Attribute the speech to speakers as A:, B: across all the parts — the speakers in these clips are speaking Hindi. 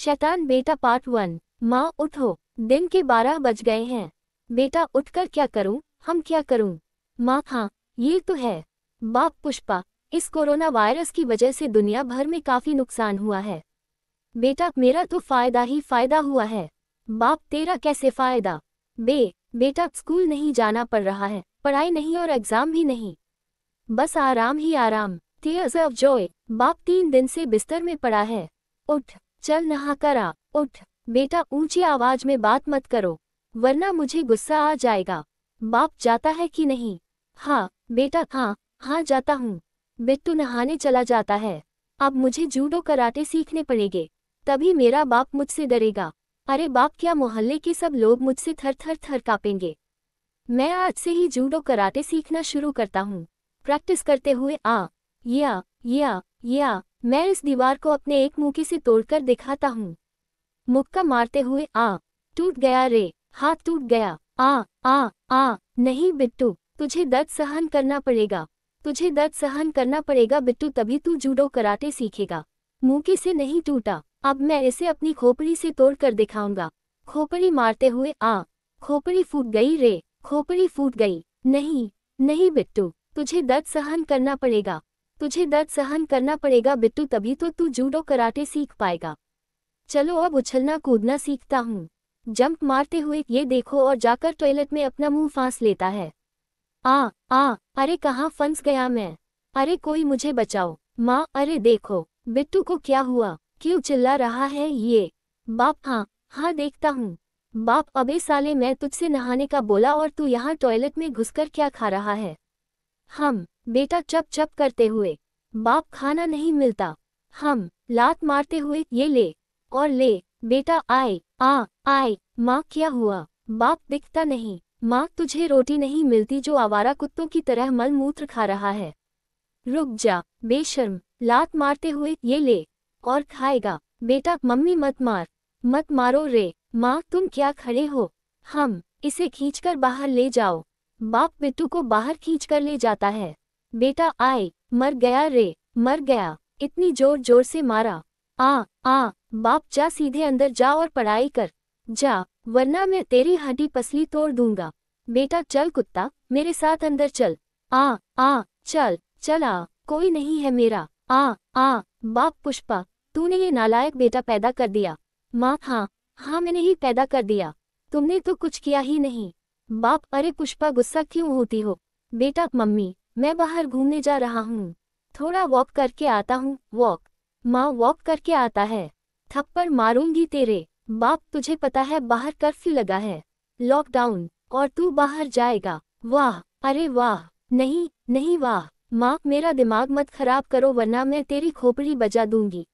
A: शैतान बेटा पार्ट वन माँ उठो दिन के बारह बज गए हैं बेटा उठकर क्या करूँ हम क्या करूँ माँ हाँ ये तो है बाप पुष्पा इस कोरोना वायरस की वजह से दुनिया भर में काफी नुकसान हुआ है बेटा मेरा तो फायदा ही फायदा हुआ है बाप तेरा कैसे फायदा बे बेटा स्कूल नहीं जाना पड़ रहा है पढ़ाई नहीं और एग्जाम भी नहीं बस आराम ही आराम टीयर्स ऑफ जॉय बाप तीन दिन से बिस्तर में पड़ा है उठ चल नहा कर आ उठ बेटा ऊंची आवाज में बात मत करो वरना मुझे गुस्सा आ जाएगा बाप जाता है कि नहीं हाँ बेटा हाँ हाँ जाता हूँ बिट्टू नहाने चला जाता है अब मुझे जूडो कराटे सीखने पड़ेंगे तभी मेरा बाप मुझसे डरेगा अरे बाप क्या मोहल्ले के सब लोग मुझसे थर थर थर कापेंगे मैं आज से ही जूडो कराटे सीखना शुरू करता हूँ प्रैक्टिस करते हुए आ या या या मैं इस दीवार को अपने एक मुक्की से तोड़कर दिखाता हूँ मुक्का मारते हुए आ टूट गया रे हाथ टूट गया आ आ आ नहीं बिट्टू तुझे दर्द सहन करना पड़ेगा तुझे दर्द सहन करना पड़ेगा बिट्टू तभी तू जूडो कराटे सीखेगा मुक्की से नहीं टूटा अब मैं इसे अपनी खोपड़ी से तोड़ कर दिखाऊंगा खोपड़ी मारते हुए आ खोपड़ी फूट गई रे खोपड़ी फूट गई नहीं नहीं बिट्टू तुझे दर्द सहन करना पड़ेगा तुझे दर्द सहन करना पड़ेगा बिट्टू तभी तो तू जूडो कराटे सीख पाएगा चलो अब उछलना कूदना सीखता हूँ जंप मारते हुए ये देखो और जाकर टॉयलेट में अपना मुंह फांस लेता है आ आ अरे कहाँ फंस गया मैं अरे कोई मुझे बचाओ माँ अरे देखो बिट्टू को क्या हुआ क्यों चिल्ला रहा है ये बाप हाँ हाँ देखता हूँ बाप अबे साले मैं तुझसे नहाने का बोला और तू यहाँ टॉयलेट में घुसकर क्या खा रहा है हम बेटा चप चप करते हुए बाप खाना नहीं मिलता हम लात मारते हुए ये ले और ले बेटा आए आ आए माँ क्या हुआ बाप दिखता नहीं माँ तुझे रोटी नहीं मिलती जो आवारा कुत्तों की तरह मल मूत्र खा रहा है रुक जा बेशर्म लात मारते हुए ये ले और खाएगा बेटा मम्मी मत मार मत मारो रे माँ तुम क्या खड़े हो हम इसे खींचकर बाहर ले जाओ बाप बिट्टू को बाहर खींच कर ले जाता है बेटा आए मर गया रे मर गया इतनी जोर जोर से मारा आ आ बाप जा सीधे अंदर जा और पढ़ाई कर जा वरना मैं तेरी हड्डी पसली तोड़ दूंगा बेटा चल कुत्ता मेरे साथ अंदर चल आ आ चल चल आ कोई नहीं है मेरा आ आ बाप पुष्पा तूने ये नालायक बेटा पैदा कर दिया माँ हाँ हाँ मैंने ही पैदा कर दिया तुमने तो कुछ किया ही नहीं बाप अरे पुष्पा गुस्सा क्यों होती हो बेटा मम्मी मैं बाहर घूमने जा रहा हूँ थोड़ा वॉक करके आता हूँ वॉक माँ वॉक करके आता है थप्पड़ मारूंगी तेरे बाप तुझे पता है बाहर कर्फ्यू लगा है लॉकडाउन और तू बाहर जाएगा वाह अरे वाह नहीं नहीं वाह माँ मेरा दिमाग मत खराब करो वरना मैं तेरी खोपड़ी बजा दूंगी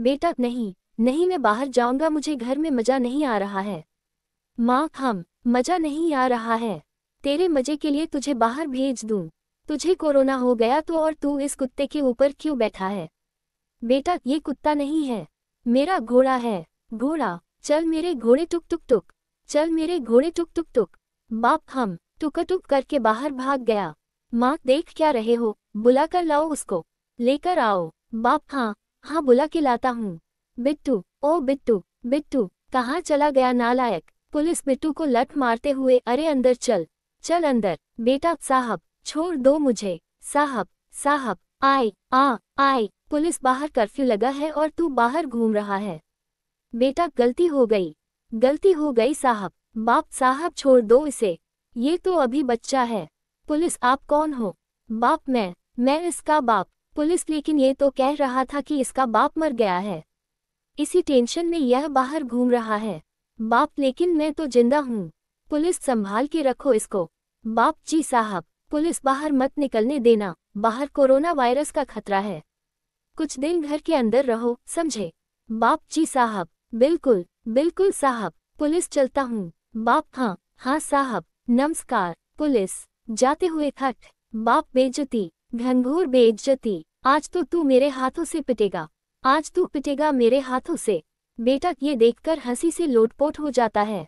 A: बेटा नहीं नहीं मैं बाहर जाऊंगा मुझे घर में मजा नहीं आ रहा है माँ हम मजा नहीं आ रहा है तेरे मजे के लिए तुझे बाहर भेज दूँ तुझे कोरोना हो गया तो और तू इस कुत्ते के ऊपर क्यों बैठा है बेटा ये कुत्ता नहीं है मेरा घोड़ा है घोड़ा चल मेरे घोड़े टुक टुक टुक चल मेरे घोड़े टुक टुक टुक बाप हम टुक टुक करके बाहर भाग गया माँ देख क्या रहे हो बुला कर लाओ उसको लेकर आओ बाप हाँ हाँ बुला के लाता हूँ बिट्टू ओ बिट्टू बिट्टू कहाँ चला गया नालायक पुलिस बिट्टू को लट मारते हुए अरे अंदर चल चल अंदर बेटा साहब छोड़ दो मुझे साहब साहब आए आ आए पुलिस बाहर कर्फ्यू लगा है और तू बाहर घूम रहा है बेटा गलती हो गई गलती हो गई साहब बाप साहब छोड़ दो इसे ये तो अभी बच्चा है पुलिस आप कौन हो बाप मैं मैं इसका बाप पुलिस लेकिन ये तो कह रहा था कि इसका बाप मर गया है इसी टेंशन में यह बाहर घूम रहा है बाप लेकिन मैं तो जिंदा हूँ पुलिस संभाल के रखो इसको बाप जी साहब पुलिस बाहर मत निकलने देना बाहर कोरोना वायरस का खतरा है कुछ दिन घर के अंदर रहो समझे बाप जी साहब बिल्कुल बिल्कुल साहब पुलिस चलता हूँ बाप हाँ हाँ साहब नमस्कार पुलिस जाते हुए खट बाप बेइज्जती घनघोर बेइज्जती आज तो तू मेरे हाथों से पिटेगा आज तू पिटेगा मेरे हाथों से बेटा ये देखकर हंसी से लोटपोट हो जाता है